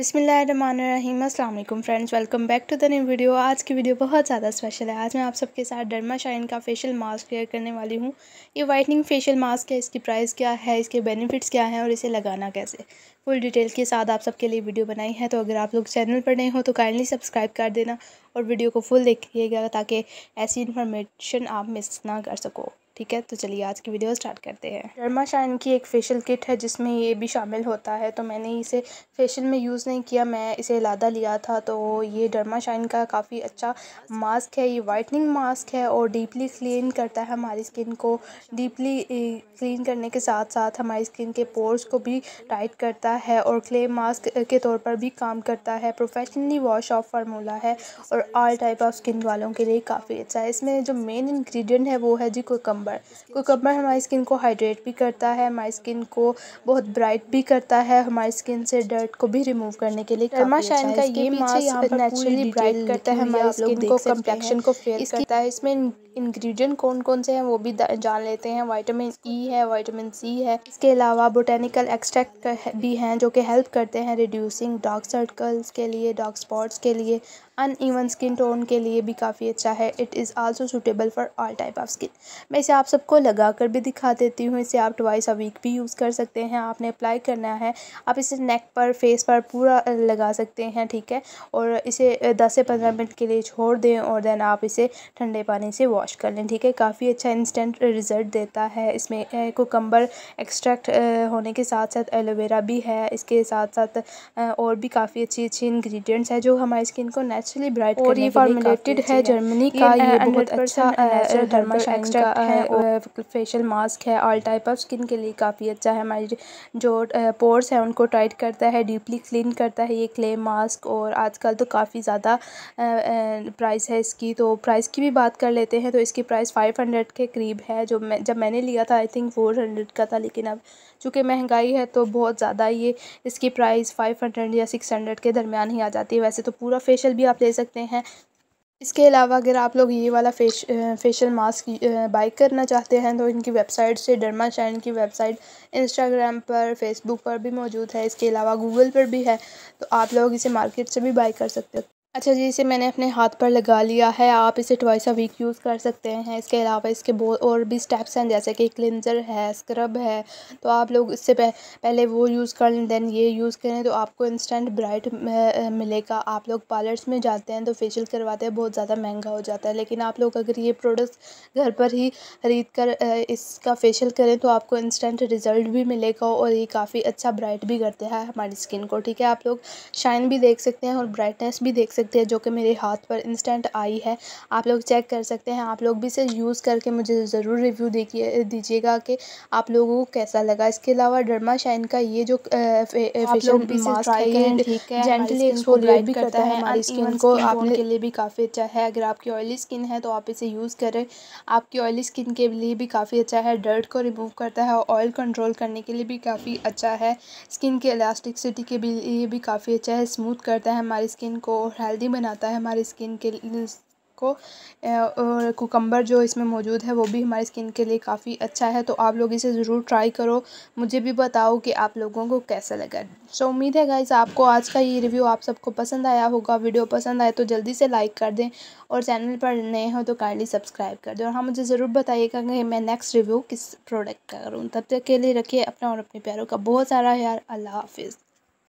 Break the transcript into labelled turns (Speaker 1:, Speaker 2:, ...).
Speaker 1: बिसमीम friends welcome back to the new video आज की वीडियो बहुत ज़्यादा स्पेशल है आज मैं आप सबके साथ डरमा शाइन का फेशियल मास्क शेयर करने वाली हूँ ये वाइटनिंग फेशियल मास्क है इसकी प्राइस क्या है इसके बेनिफिट्स क्या हैं और इसे लगाना कैसे फुल डिटेल के साथ आप सबके लिए वीडियो बनाई है तो अगर आप लोग चैनल पर नए हो तो काइंडली सब्सक्राइब कर देना और वीडियो को फुल देखिएगा ताकि ऐसी इन्फॉर्मेशन आप मिस ना कर सको ठीक है तो चलिए आज की वीडियो स्टार्ट करते हैं शर्मा शाइन की एक फेशियल किट है जिसमें ये भी शामिल होता है तो मैंने इसे फेशियल में यूज़ नहीं किया मैं इसे लादा लिया था तो ये डर्मा शाइन का काफ़ी अच्छा मास्क है ये वाइटनिंग मास्क है और डीपली क्लीन करता है हमारी स्किन को डीपली क्लीन करने के साथ साथ हमारी स्किन के पोर्स को भी टाइट करता है और क्ले मास्क के तौर पर भी काम करता है प्रोफेशनली वॉश ऑफ फार्मूला है और ऑल टाइप ऑफ स्किन वालों के लिए काफ़ी अच्छा है इसमें जो मेन इन्ग्रीडियंट है वो है जी कोकम्बर कोकम्बर कोकम्बर हमारी स्किन को हाइड्रेट भी करता है हमारी स्किन को बहुत ब्राइट भी करता है हमारी स्किन से डर्ट को भी रिमूव करने के लिए कर्मा अच्छा शाइन का ये मास्क नेचुरली ब्राइट करता है हमारी स्किन को कम्प्लेक्शन को फेयर करता है इसमें इंग्रेडिएंट कौन कौन से हैं वो भी जान लेते हैं वाइटामिन ई e है वाइटामिन सी है इसके अलावा बोटेनिकल एक्सट्रैक्ट भी हैं जो कि हेल्प करते हैं रिड्यूसिंग डार्क सर्कल्स के लिए डार्क स्पॉट्स के लिए अन ईवन स्किन टोन के लिए भी काफ़ी अच्छा है it is also suitable for all type of skin मैं इसे आप सबको लगा कर भी दिखा देती हूँ इसे आप ट्वाइस अ वीक भी यूज़ कर सकते हैं आपने अप्लाई करना है आप इसे नेक पर फेस पर पूरा लगा सकते हैं ठीक है और इसे दस से पंद्रह मिनट के लिए छोड़ दें और देन आप इसे ठंडे पानी से वॉश कर लें ठीक है काफ़ी अच्छा इंस्टेंट रिज़ल्ट देता है इसमें कोकम्बर एक्सट्रैक्ट होने के साथ साथ एलोवेरा भी है इसके साथ साथ और भी काफ़ी अच्छी अच्छी इंग्रेडिएंट्स है जो हमारी स्किन को नेचुरली ब्राइट और ये फॉर्मुलेटेड है जर्मनी का ये बहुत अच्छा डर्मा एक्सट्रैक्ट है फेशियल मास्क है ऑल टाइप ऑफ स्किन के लिए काफ़ी अच्छा है हमारी जो पोर्स है उनको टाइट करता है डीपली क्लीन करता है ये क्ले मास्क और आजकल तो काफ़ी ज़्यादा प्राइस है इसकी तो प्राइस की भी बात कर लेते हैं तो इसकी प्राइस फ़ाइव हंड्रेड के करीब है जो मैं जब मैंने लिया था आई थिंक फोर हंड्रेड का था लेकिन अब चूँकि महंगाई है तो बहुत ज़्यादा ये इसकी प्राइस फ़ाइव हंड्रेड या सिक्स हंड्रेड के दरमियान ही आ जाती है वैसे तो पूरा फेशियल भी आप ले सकते हैं इसके अलावा अगर आप लोग ये वाला फेश फेशियल मास्क बाई करना चाहते हैं तो इनकी वेबसाइट से डर्मा शाइन की वेबसाइट इंस्टाग्राम पर फेसबुक पर भी मौजूद है इसके अलावा गूगल पर भी है तो आप लोग इसे मार्केट से भी बाई कर सकते हो अच्छा जी इसे मैंने अपने हाथ पर लगा लिया है आप इसे ट्वाइस अ वीक यूज़ कर सकते हैं इसके अलावा इसके बहुत और भी स्टेप्स हैं जैसे कि क्लिनज़र है स्क्रब है तो आप लोग इससे पह, पहले वो यूज़ कर लें देन ये यूज़ करें तो आपको इंस्टेंट ब्राइट मिलेगा आप लोग पार्लर्स में जाते हैं तो फेशियल करवाते हैं बहुत ज़्यादा महंगा हो जाता है लेकिन आप लोग अगर ये प्रोडक्ट्स घर पर ही खरीद कर इसका फेशियल करें तो आपको इंस्टेंट रिज़ल्ट भी मिलेगा और ये काफ़ी अच्छा ब्राइट भी करते हैं हमारी स्किन को ठीक है आप लोग शाइन भी देख सकते हैं और ब्राइटनेस भी देख सकते सकते हैं जो कि मेरे हाथ पर इंस्टेंट आई है आप लोग चेक कर सकते हैं आप लोग भी इसे यूज़ करके मुझे ज़रूर रिव्यू देखिए दीजिएगा कि आप लोगों को कैसा लगा इसके अलावा डरमा शाइन का ये जो फेशियल मास्क है जेंटली एक्सफोलिएट भी करता है हमारी स्किन को आपने के लिए भी काफ़ी अच्छा है अगर आपकी ऑयली स्किन है तो आप इसे यूज़ करें आपकी ऑयली स्किन के लिए भी काफ़ी अच्छा है डर्ट को रिमूव करता है ऑयल कंट्रोल करने के लिए भी काफ़ी अच्छा है स्किन के इलास्टिकसिटी के लिए भी काफ़ी अच्छा है स्मूथ करता है हमारी स्किन को और हेल्दी बनाता है हमारी स्किन के को और कुकम्बर जो इसमें मौजूद है वो भी हमारी स्किन के लिए काफ़ी अच्छा है तो आप लोग इसे ज़रूर ट्राई करो मुझे भी बताओ कि आप लोगों को कैसा लगा सो so, उम्मीद है गाइज आपको आज का ये रिव्यू आप सबको पसंद आया होगा वीडियो पसंद आए तो जल्दी से लाइक कर दें और चैनल पर नए हो तो काइंडली सब्सक्राइब कर दें और हाँ मुझे ज़रूर बताइएगा कि मैं नेक्स्ट रिव्यू किस प्रोडक्ट का करूँ तब तक के लिए रखिए अपना और अपने प्यारों का बहुत सारा यार अल्लाह हाफिज़